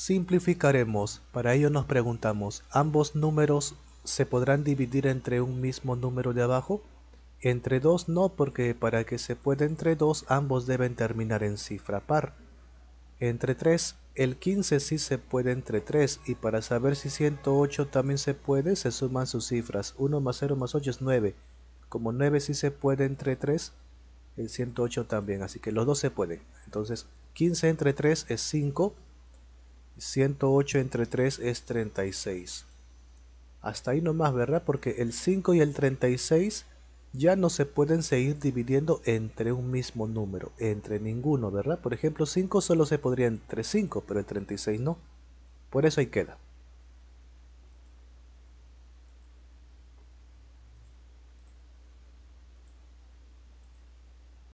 Simplificaremos, para ello nos preguntamos, ¿ambos números se podrán dividir entre un mismo número de abajo? Entre 2 no, porque para que se pueda entre 2 ambos deben terminar en cifra par. Entre 3, el 15 sí se puede entre 3 y para saber si 108 también se puede se suman sus cifras. 1 más 0 más 8 es 9. Como 9 sí se puede entre 3, el 108 también, así que los dos se pueden. Entonces 15 entre 3 es 5 108 entre 3 es 36. Hasta ahí nomás, ¿verdad? Porque el 5 y el 36 ya no se pueden seguir dividiendo entre un mismo número, entre ninguno, ¿verdad? Por ejemplo, 5 solo se podría entre 5, pero el 36 no. Por eso ahí queda.